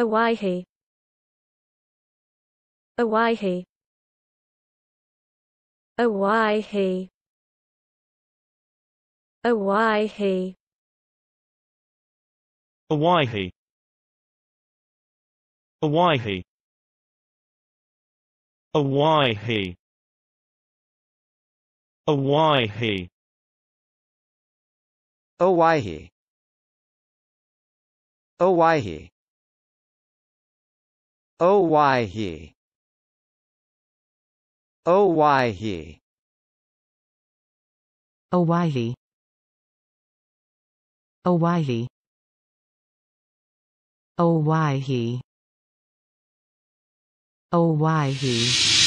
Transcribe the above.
Owyhee Owyhee Owyhee Owyhee Owyhee Owyhee Owyhee Owyhee Owyhee Owyhee Owaihi Owaihi Owaihi Owaihi Owaihi Owaihi